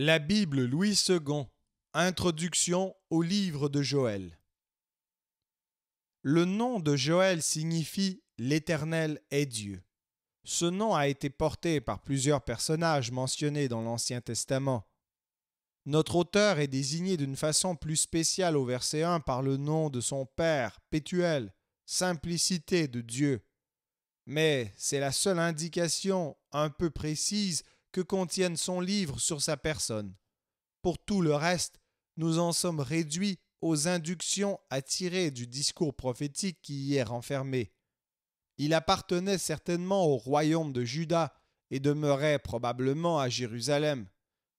La Bible Louis II, Introduction au livre de Joël. Le nom de Joël signifie L'Éternel est Dieu. Ce nom a été porté par plusieurs personnages mentionnés dans l'Ancien Testament. Notre auteur est désigné d'une façon plus spéciale au verset 1 par le nom de son Père, Pétuel, Simplicité de Dieu. Mais c'est la seule indication un peu précise que contienne son livre sur sa personne. Pour tout le reste, nous en sommes réduits aux inductions à tirer du discours prophétique qui y est renfermé. Il appartenait certainement au royaume de Juda et demeurait probablement à Jérusalem.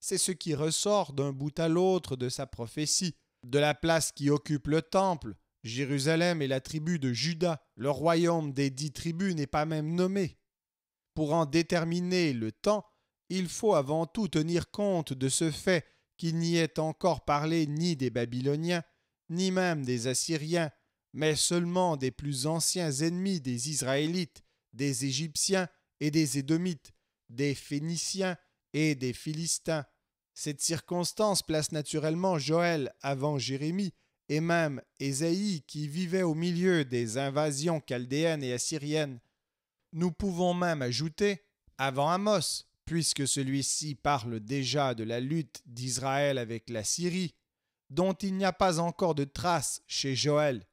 C'est ce qui ressort d'un bout à l'autre de sa prophétie, de la place qui occupe le temple. Jérusalem et la tribu de Juda, le royaume des dix tribus n'est pas même nommé. Pour en déterminer le temps, il faut avant tout tenir compte de ce fait qu'il n'y est encore parlé ni des Babyloniens, ni même des Assyriens, mais seulement des plus anciens ennemis des Israélites, des Égyptiens et des Édomites, des Phéniciens et des Philistins. Cette circonstance place naturellement Joël avant Jérémie et même Ésaïe qui vivait au milieu des invasions chaldéennes et assyriennes. Nous pouvons même ajouter avant Amos, puisque celui-ci parle déjà de la lutte d'Israël avec la Syrie, dont il n'y a pas encore de traces chez Joël.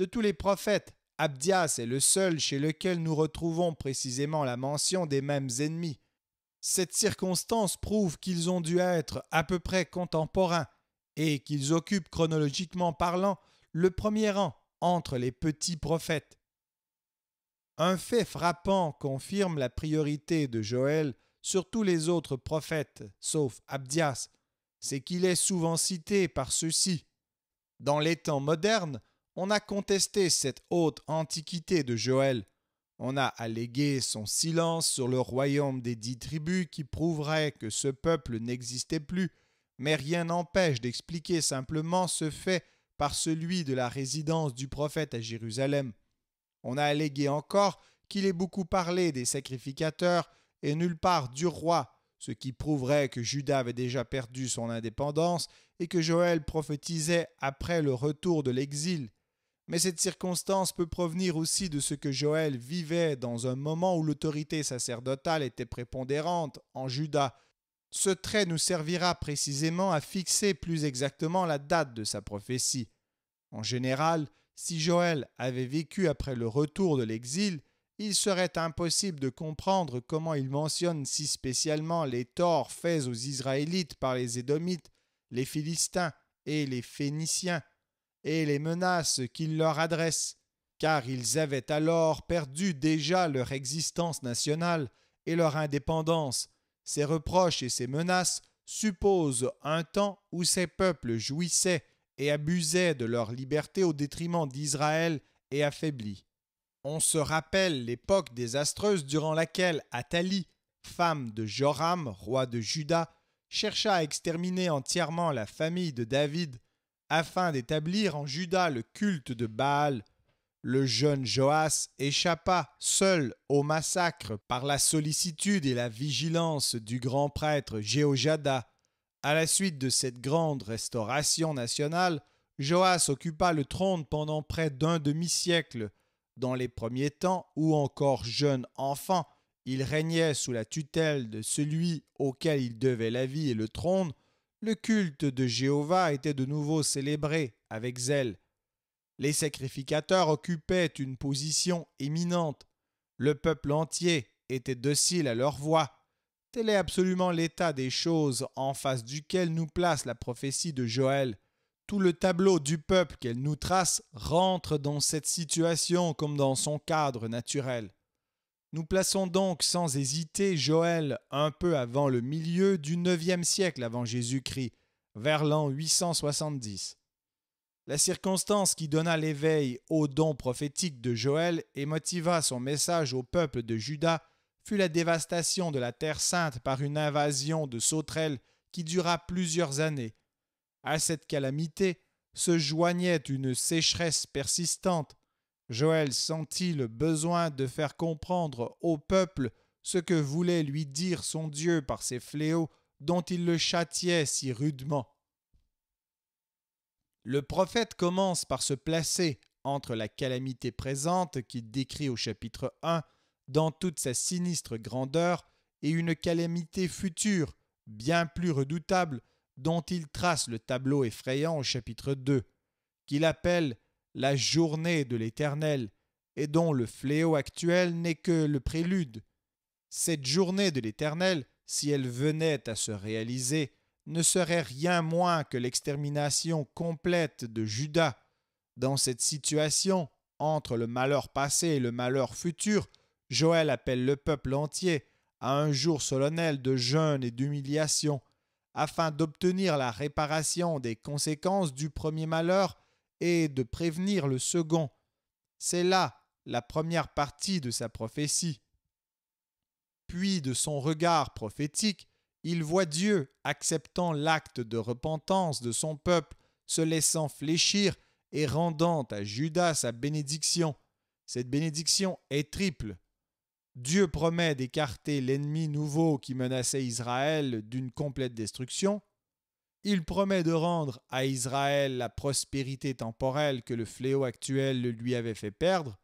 De tous les prophètes, Abdias est le seul chez lequel nous retrouvons précisément la mention des mêmes ennemis. Cette circonstance prouve qu'ils ont dû être à peu près contemporains et qu'ils occupent chronologiquement parlant le premier rang entre les petits prophètes. Un fait frappant confirme la priorité de Joël sur tous les autres prophètes, sauf Abdias, c'est qu'il est souvent cité par ceux-ci. Dans les temps modernes, on a contesté cette haute antiquité de Joël. On a allégué son silence sur le royaume des dix tribus qui prouverait que ce peuple n'existait plus, mais rien n'empêche d'expliquer simplement ce fait par celui de la résidence du prophète à Jérusalem. On a allégué encore qu'il est beaucoup parlé des sacrificateurs et nulle part du roi, ce qui prouverait que Judas avait déjà perdu son indépendance et que Joël prophétisait après le retour de l'exil. Mais cette circonstance peut provenir aussi de ce que Joël vivait dans un moment où l'autorité sacerdotale était prépondérante en Judas. Ce trait nous servira précisément à fixer plus exactement la date de sa prophétie. En général, si Joël avait vécu après le retour de l'exil, il serait impossible de comprendre comment il mentionne si spécialement les torts faits aux Israélites par les Édomites, les Philistins et les Phéniciens, et les menaces qu'il leur adresse, car ils avaient alors perdu déjà leur existence nationale et leur indépendance. Ces reproches et ces menaces supposent un temps où ces peuples jouissaient et abusaient de leur liberté au détriment d'Israël et affaiblis. On se rappelle l'époque désastreuse durant laquelle Athalie, femme de Joram, roi de Juda, chercha à exterminer entièrement la famille de David afin d'établir en Juda le culte de Baal. Le jeune Joas échappa seul au massacre par la sollicitude et la vigilance du grand prêtre Jéhojada. À la suite de cette grande restauration nationale, Joas occupa le trône pendant près d'un demi-siècle dans les premiers temps, ou encore jeune enfant, il régnait sous la tutelle de celui auquel il devait la vie et le trône, le culte de Jéhovah était de nouveau célébré avec zèle. Les sacrificateurs occupaient une position éminente. Le peuple entier était docile à leur voix. Tel est absolument l'état des choses en face duquel nous place la prophétie de Joël. Tout le tableau du peuple qu'elle nous trace rentre dans cette situation comme dans son cadre naturel. Nous plaçons donc sans hésiter Joël un peu avant le milieu du IXe siècle avant Jésus-Christ, vers l'an 870. La circonstance qui donna l'éveil au don prophétique de Joël et motiva son message au peuple de Juda fut la dévastation de la Terre sainte par une invasion de sauterelles qui dura plusieurs années à cette calamité se joignait une sécheresse persistante. Joël sentit le besoin de faire comprendre au peuple ce que voulait lui dire son Dieu par ces fléaux dont il le châtiait si rudement. Le prophète commence par se placer entre la calamité présente qu'il décrit au chapitre 1 dans toute sa sinistre grandeur et une calamité future, bien plus redoutable, dont il trace le tableau effrayant au chapitre 2, qu'il appelle la journée de l'Éternel, et dont le fléau actuel n'est que le prélude. Cette journée de l'Éternel, si elle venait à se réaliser, ne serait rien moins que l'extermination complète de Judas. Dans cette situation, entre le malheur passé et le malheur futur, Joël appelle le peuple entier à un jour solennel de jeûne et d'humiliation, afin d'obtenir la réparation des conséquences du premier malheur et de prévenir le second. C'est là la première partie de sa prophétie. Puis de son regard prophétique, il voit Dieu acceptant l'acte de repentance de son peuple, se laissant fléchir et rendant à Judas sa bénédiction. Cette bénédiction est triple. Dieu promet d'écarter l'ennemi nouveau qui menaçait Israël d'une complète destruction. Il promet de rendre à Israël la prospérité temporelle que le fléau actuel lui avait fait perdre.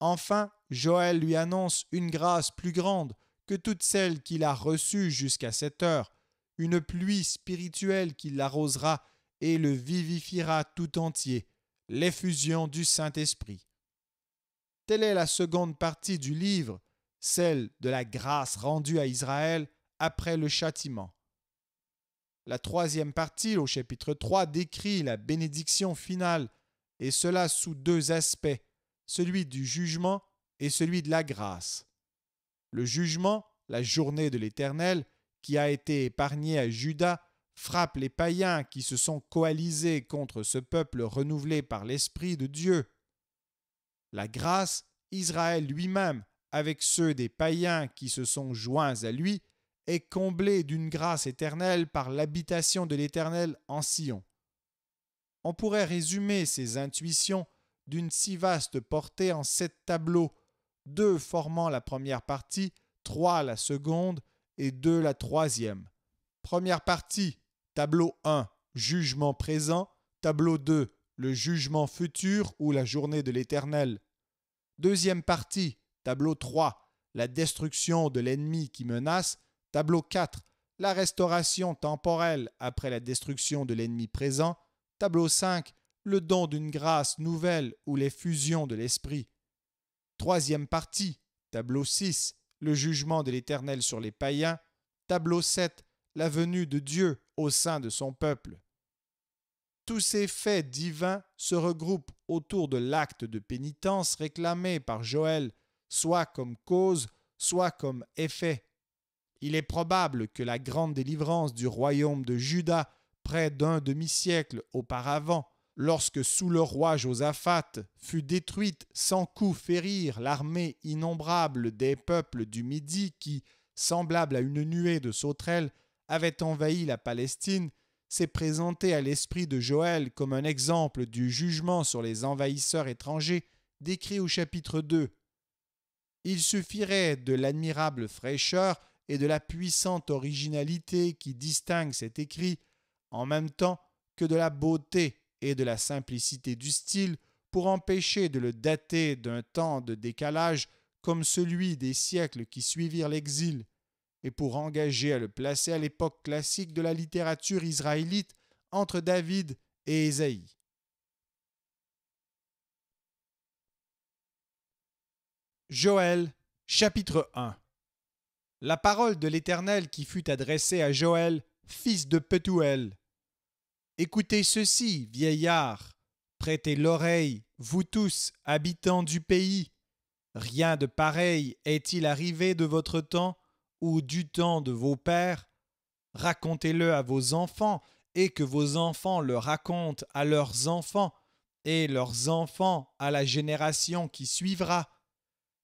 Enfin, Joël lui annonce une grâce plus grande que toutes celles qu'il a reçues jusqu'à cette heure, une pluie spirituelle qui l'arrosera et le vivifiera tout entier, l'effusion du Saint-Esprit. Telle est la seconde partie du livre celle de la grâce rendue à Israël après le châtiment. La troisième partie, au chapitre 3, décrit la bénédiction finale, et cela sous deux aspects, celui du jugement et celui de la grâce. Le jugement, la journée de l'Éternel, qui a été épargnée à Juda, frappe les païens qui se sont coalisés contre ce peuple renouvelé par l'Esprit de Dieu. La grâce, Israël lui-même avec ceux des païens qui se sont joints à lui, est comblé d'une grâce éternelle par l'habitation de l'Éternel en Sion. On pourrait résumer ces intuitions d'une si vaste portée en sept tableaux, deux formant la première partie, trois la seconde et deux la troisième. Première partie, tableau 1, jugement présent, tableau 2, le jugement futur ou la journée de l'Éternel. Deuxième partie, Tableau 3, la destruction de l'ennemi qui menace. Tableau 4, la restauration temporelle après la destruction de l'ennemi présent. Tableau 5, le don d'une grâce nouvelle ou les de l'esprit. Troisième partie, tableau 6, le jugement de l'Éternel sur les païens. Tableau 7, la venue de Dieu au sein de son peuple. Tous ces faits divins se regroupent autour de l'acte de pénitence réclamé par Joël soit comme cause, soit comme effet. Il est probable que la grande délivrance du royaume de Juda près d'un demi-siècle auparavant, lorsque sous le roi Josaphat fut détruite sans coup férir l'armée innombrable des peuples du Midi qui, semblable à une nuée de sauterelles, avait envahi la Palestine, s'est présentée à l'esprit de Joël comme un exemple du jugement sur les envahisseurs étrangers décrit au chapitre 2 il suffirait de l'admirable fraîcheur et de la puissante originalité qui distingue cet écrit, en même temps que de la beauté et de la simplicité du style, pour empêcher de le dater d'un temps de décalage comme celui des siècles qui suivirent l'exil, et pour engager à le placer à l'époque classique de la littérature israélite entre David et Ésaïe. Joël chapitre 1 La parole de l'Éternel qui fut adressée à Joël, fils de Petuel. Écoutez ceci, vieillards, prêtez l'oreille, vous tous, habitants du pays. Rien de pareil est-il arrivé de votre temps ou du temps de vos pères Racontez-le à vos enfants, et que vos enfants le racontent à leurs enfants, et leurs enfants à la génération qui suivra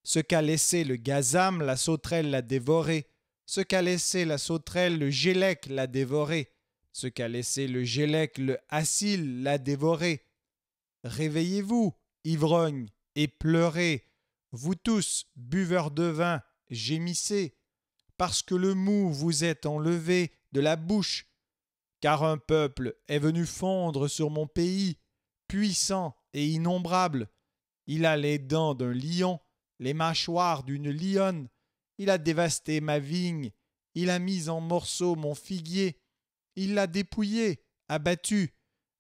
ce qu'a laissé le gazam, la sauterelle l'a dévoré. Ce qu'a laissé la sauterelle, le gélec l'a dévoré. Ce qu'a laissé le gélec, le assil l'a dévoré. Réveillez-vous, ivrognes, et pleurez. Vous tous, buveurs de vin, gémissez, parce que le mou vous est enlevé de la bouche. Car un peuple est venu fondre sur mon pays, puissant et innombrable. Il a les dents d'un lion les mâchoires d'une lionne. Il a dévasté ma vigne, il a mis en morceaux mon figuier, il l'a dépouillé, abattu.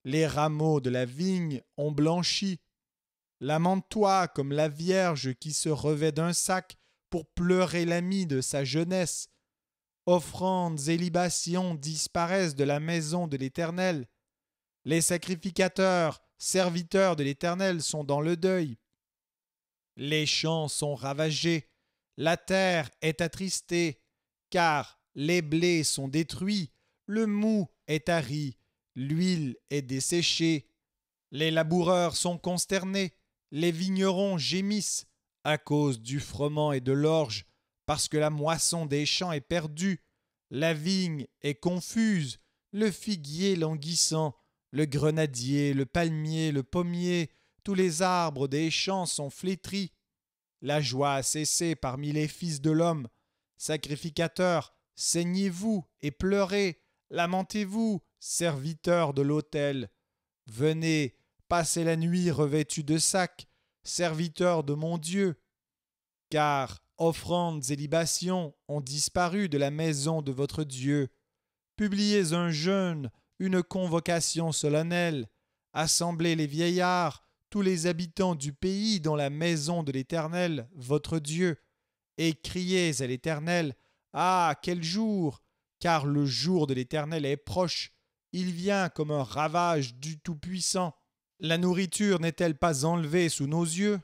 Les rameaux de la vigne ont blanchi. Lamente-toi comme la Vierge qui se revêt d'un sac pour pleurer l'ami de sa jeunesse. Offrandes et libations disparaissent de la maison de l'Éternel. Les sacrificateurs, serviteurs de l'Éternel, sont dans le deuil. Les champs sont ravagés, la terre est attristée, car les blés sont détruits, le mou est tari, l'huile est desséchée. Les laboureurs sont consternés, les vignerons gémissent à cause du froment et de l'orge, parce que la moisson des champs est perdue, la vigne est confuse, le figuier languissant, le grenadier, le palmier, le pommier, tous les arbres des champs sont flétris. La joie a cessé parmi les fils de l'homme. Sacrificateurs, saignez-vous et pleurez. Lamentez-vous, serviteurs de l'autel. Venez, passez la nuit revêtus de sacs, serviteurs de mon Dieu. Car offrandes et libations ont disparu de la maison de votre Dieu. Publiez un jeûne, une convocation solennelle. Assemblez les vieillards, tous les habitants du pays dans la maison de l'Éternel, votre Dieu, et criez à l'Éternel, Ah, quel jour Car le jour de l'Éternel est proche, il vient comme un ravage du Tout-Puissant. La nourriture n'est-elle pas enlevée sous nos yeux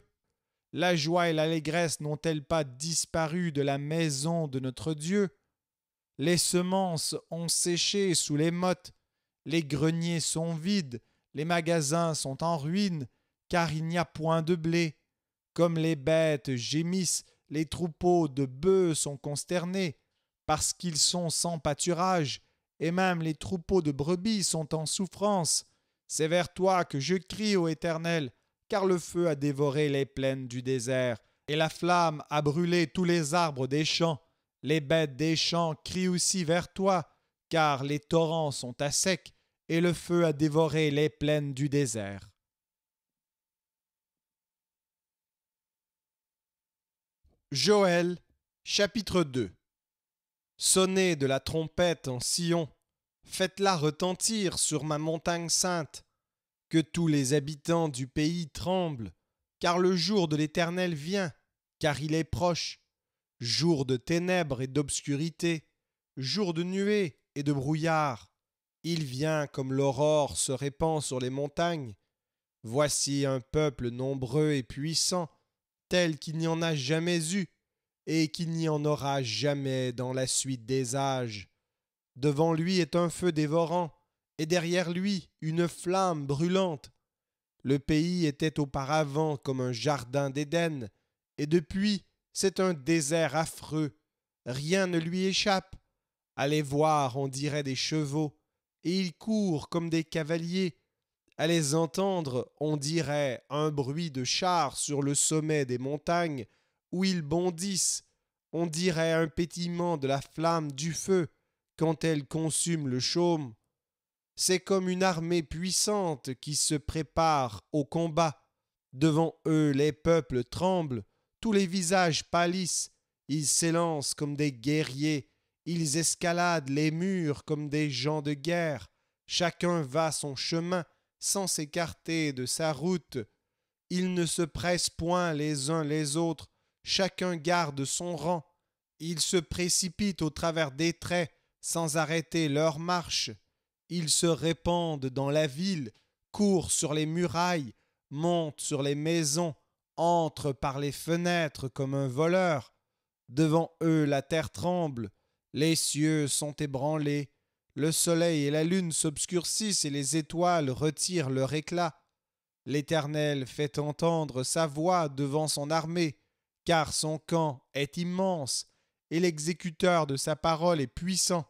La joie et l'allégresse n'ont-elles pas disparu de la maison de notre Dieu Les semences ont séché sous les mottes, les greniers sont vides, les magasins sont en ruine, car il n'y a point de blé. Comme les bêtes gémissent, les troupeaux de bœufs sont consternés, parce qu'ils sont sans pâturage, et même les troupeaux de brebis sont en souffrance. C'est vers toi que je crie, ô Éternel, car le feu a dévoré les plaines du désert, et la flamme a brûlé tous les arbres des champs. Les bêtes des champs crient aussi vers toi, car les torrents sont à sec, et le feu a dévoré les plaines du désert. Joël chapitre 2 Sonnez de la trompette en Sion, faites-la retentir sur ma montagne sainte, que tous les habitants du pays tremblent, car le jour de l'Éternel vient, car il est proche, jour de ténèbres et d'obscurité, jour de nuées et de brouillard. Il vient comme l'aurore se répand sur les montagnes. Voici un peuple nombreux et puissant tel qu'il n'y en a jamais eu et qu'il n'y en aura jamais dans la suite des âges. Devant lui est un feu dévorant, et derrière lui une flamme brûlante. Le pays était auparavant comme un jardin d'Éden, et depuis c'est un désert affreux. Rien ne lui échappe. Allez voir, on dirait des chevaux, et ils courent comme des cavaliers. À les entendre, on dirait un bruit de char sur le sommet des montagnes où ils bondissent, on dirait un pétillement de la flamme du feu quand elle consume le chaume. C'est comme une armée puissante qui se prépare au combat. Devant eux les peuples tremblent, tous les visages pâlissent, ils s'élancent comme des guerriers, ils escaladent les murs comme des gens de guerre, chacun va son chemin, sans s'écarter de sa route. Ils ne se pressent point les uns les autres, chacun garde son rang. Ils se précipitent au travers des traits, sans arrêter leur marche. Ils se répandent dans la ville, courent sur les murailles, montent sur les maisons, entrent par les fenêtres comme un voleur. Devant eux la terre tremble, les cieux sont ébranlés, le soleil et la lune s'obscurcissent et les étoiles retirent leur éclat. L'Éternel fait entendre sa voix devant son armée, car son camp est immense, et l'exécuteur de sa parole est puissant.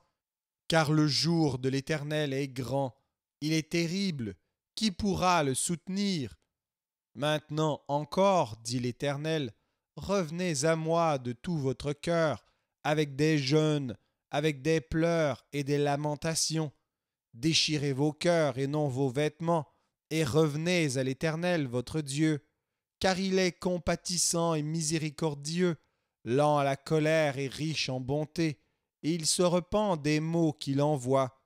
Car le jour de l'Éternel est grand, il est terrible, qui pourra le soutenir Maintenant encore, dit l'Éternel, revenez à moi de tout votre cœur, avec des jeûnes, avec des pleurs et des lamentations. Déchirez vos cœurs et non vos vêtements, et revenez à l'Éternel votre Dieu, car il est compatissant et miséricordieux, lent à la colère et riche en bonté, et il se repent des maux qu'il envoie.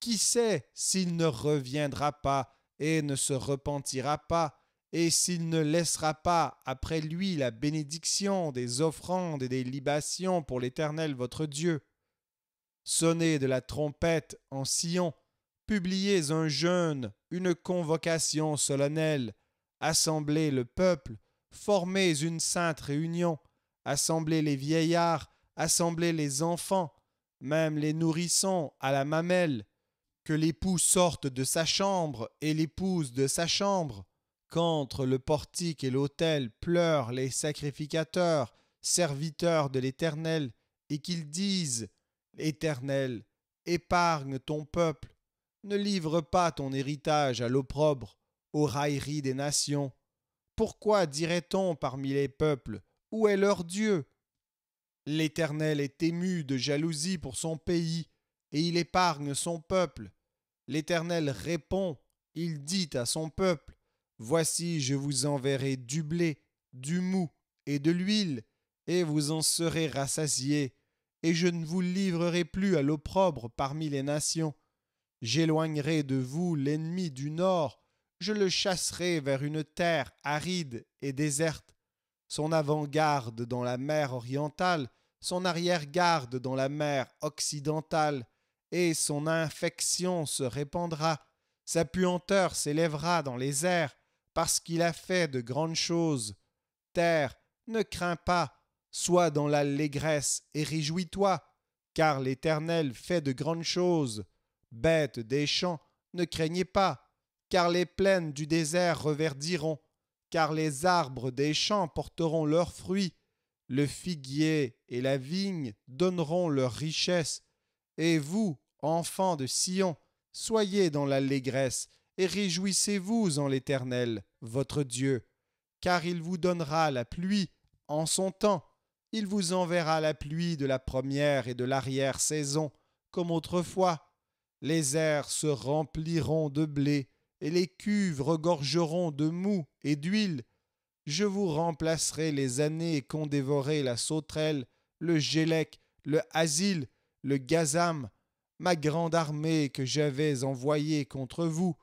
Qui sait s'il ne reviendra pas et ne se repentira pas, et s'il ne laissera pas après lui la bénédiction des offrandes et des libations pour l'Éternel votre Dieu sonnez de la trompette en sillon, publiez un jeûne, une convocation solennelle, assemblez le peuple, formez une sainte réunion, assemblez les vieillards, assemblez les enfants, même les nourrissons à la mamelle, que l'époux sorte de sa chambre et l'épouse de sa chambre, qu'entre le portique et l'autel pleurent les sacrificateurs, serviteurs de l'Éternel, et qu'ils disent Éternel, épargne ton peuple, ne livre pas ton héritage à l'opprobre, aux railleries des nations. Pourquoi dirait-on parmi les peuples, où est leur Dieu L'Éternel est ému de jalousie pour son pays, et il épargne son peuple. L'Éternel répond, il dit à son peuple, Voici je vous enverrai du blé, du mou et de l'huile, et vous en serez rassasiés et je ne vous livrerai plus à l'opprobre parmi les nations. J'éloignerai de vous l'ennemi du nord, je le chasserai vers une terre aride et déserte, son avant-garde dans la mer orientale, son arrière-garde dans la mer occidentale, et son infection se répandra, sa puanteur s'élèvera dans les airs, parce qu'il a fait de grandes choses. Terre, ne crains pas, sois dans l'allégresse et réjouis-toi, car l'Éternel fait de grandes choses. Bêtes des champs, ne craignez pas, car les plaines du désert reverdiront, car les arbres des champs porteront leurs fruits, le figuier et la vigne donneront leurs richesses, et vous, enfants de Sion, soyez dans l'allégresse et réjouissez-vous en l'Éternel, votre Dieu, car il vous donnera la pluie en son temps, il vous enverra la pluie de la première et de l'arrière saison, comme autrefois. Les airs se rempliront de blé, et les cuves regorgeront de mou et d'huile. Je vous remplacerai les années qu'ont dévoré la sauterelle, le gélec, le asile, le gazam, ma grande armée que j'avais envoyée contre vous.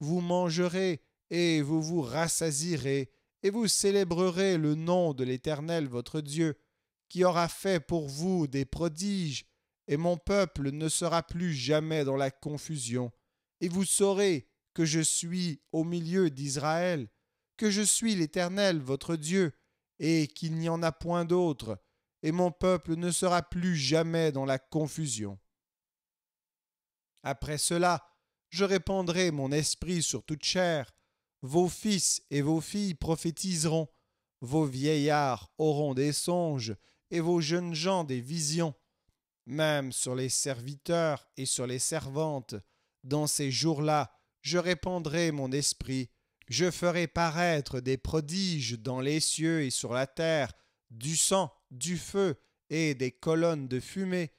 Vous mangerez, et vous vous rassasirez, et vous célébrerez le nom de l'Éternel votre Dieu, qui aura fait pour vous des prodiges, et mon peuple ne sera plus jamais dans la confusion. Et vous saurez que je suis au milieu d'Israël, que je suis l'Éternel, votre Dieu, et qu'il n'y en a point d'autre, et mon peuple ne sera plus jamais dans la confusion. Après cela, je répandrai mon esprit sur toute chair, vos fils et vos filles prophétiseront, vos vieillards auront des songes, et vos jeunes gens des visions, même sur les serviteurs et sur les servantes. Dans ces jours-là, je répandrai mon esprit, je ferai paraître des prodiges dans les cieux et sur la terre, du sang, du feu et des colonnes de fumée.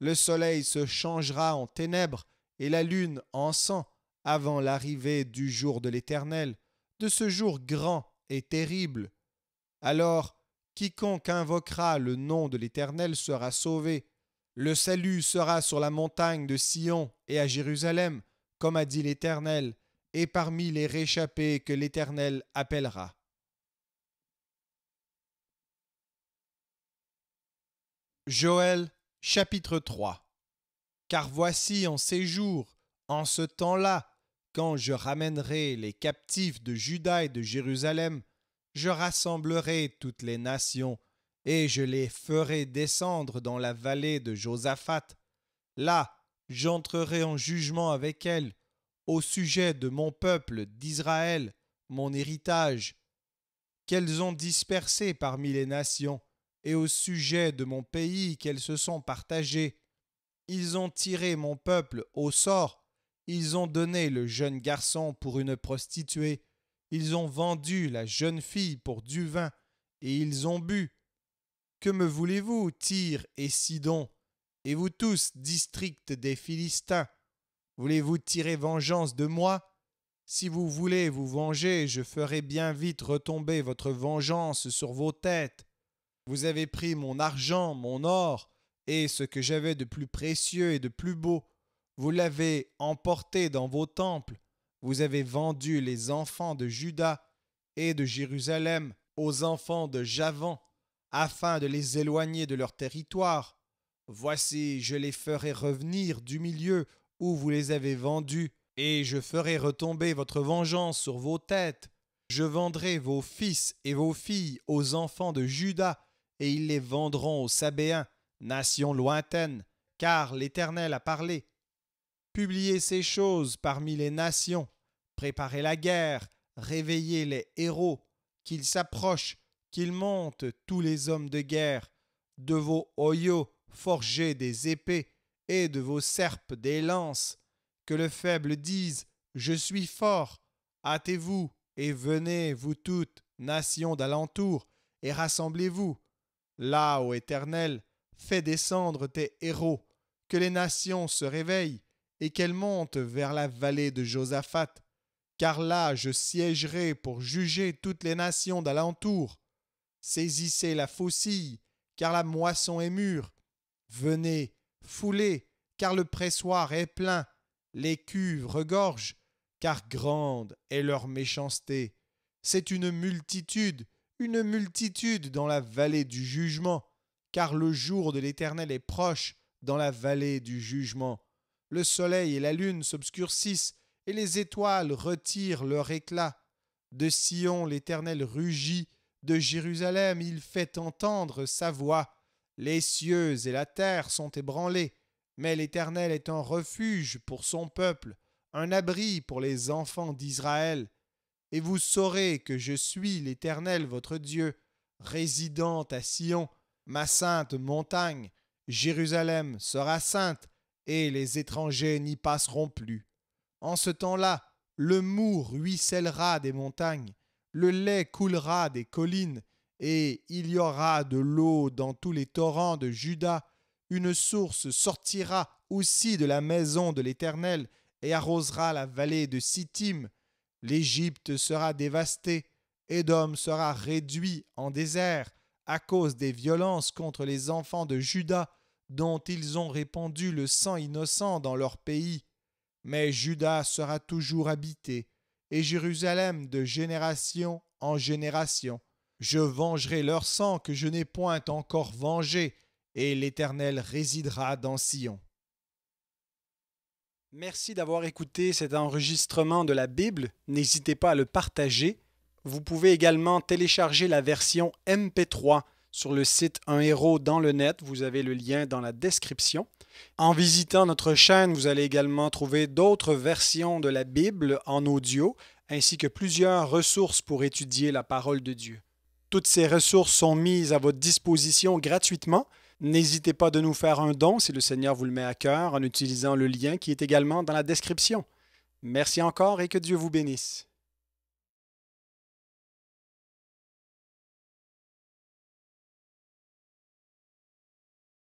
Le soleil se changera en ténèbres et la lune en sang avant l'arrivée du jour de l'Éternel, de ce jour grand et terrible. Alors Quiconque invoquera le nom de l'Éternel sera sauvé. Le salut sera sur la montagne de Sion et à Jérusalem, comme a dit l'Éternel, et parmi les réchappés que l'Éternel appellera. Joël chapitre 3 Car voici en ces jours, en ce temps-là, quand je ramènerai les captifs de Juda et de Jérusalem, je rassemblerai toutes les nations, et je les ferai descendre dans la vallée de Josaphat. Là, j'entrerai en jugement avec elles au sujet de mon peuple d'Israël, mon héritage, qu'elles ont dispersé parmi les nations, et au sujet de mon pays qu'elles se sont partagées. Ils ont tiré mon peuple au sort, ils ont donné le jeune garçon pour une prostituée, ils ont vendu la jeune fille pour du vin, et ils ont bu. Que me voulez-vous, Tyr et Sidon, et vous tous, district des Philistins Voulez-vous tirer vengeance de moi Si vous voulez vous venger, je ferai bien vite retomber votre vengeance sur vos têtes. Vous avez pris mon argent, mon or, et ce que j'avais de plus précieux et de plus beau. Vous l'avez emporté dans vos temples, vous avez vendu les enfants de Juda et de Jérusalem aux enfants de Javan, afin de les éloigner de leur territoire. Voici, je les ferai revenir du milieu où vous les avez vendus, et je ferai retomber votre vengeance sur vos têtes. Je vendrai vos fils et vos filles aux enfants de Juda, et ils les vendront aux Sabéens, nation lointaine, car l'Éternel a parlé. Publiez ces choses parmi les nations, Préparez la guerre, réveillez les héros, qu'ils s'approchent, qu'ils montent tous les hommes de guerre, de vos hoyaux forgez des épées, et de vos serpes des lances, que le faible dise Je suis fort, hâtez-vous, et venez, vous toutes, nations d'alentour, et rassemblez-vous. Là, ô Éternel, fais descendre tes héros, que les nations se réveillent, et qu'elles montent vers la vallée de Josaphat, car là je siégerai pour juger toutes les nations d'alentour. Saisissez la faucille, car la moisson est mûre. Venez, foulez, car le pressoir est plein. Les cuves regorgent, car grande est leur méchanceté. C'est une multitude, une multitude dans la vallée du jugement, car le jour de l'Éternel est proche dans la vallée du jugement. Le soleil et la lune s'obscurcissent, et les étoiles retirent leur éclat. De Sion l'Éternel rugit, de Jérusalem il fait entendre sa voix. Les cieux et la terre sont ébranlés, mais l'Éternel est un refuge pour son peuple, un abri pour les enfants d'Israël. Et vous saurez que je suis l'Éternel votre Dieu, résidant à Sion, ma sainte montagne. Jérusalem sera sainte, et les étrangers n'y passeront plus. En ce temps-là, le mou ruissellera des montagnes, le lait coulera des collines, et il y aura de l'eau dans tous les torrents de Juda. Une source sortira aussi de la maison de l'Éternel et arrosera la vallée de Sittim. L'Égypte sera dévastée, Édom sera réduit en désert à cause des violences contre les enfants de Juda dont ils ont répandu le sang innocent dans leur pays. Mais Judas sera toujours habité, et Jérusalem de génération en génération. Je vengerai leur sang que je n'ai point encore vengé, et l'Éternel résidera dans Sion. Merci d'avoir écouté cet enregistrement de la Bible. N'hésitez pas à le partager. Vous pouvez également télécharger la version MP3 sur le site Un héros dans le net. Vous avez le lien dans la description. En visitant notre chaîne, vous allez également trouver d'autres versions de la Bible en audio, ainsi que plusieurs ressources pour étudier la parole de Dieu. Toutes ces ressources sont mises à votre disposition gratuitement. N'hésitez pas de nous faire un don si le Seigneur vous le met à cœur en utilisant le lien qui est également dans la description. Merci encore et que Dieu vous bénisse.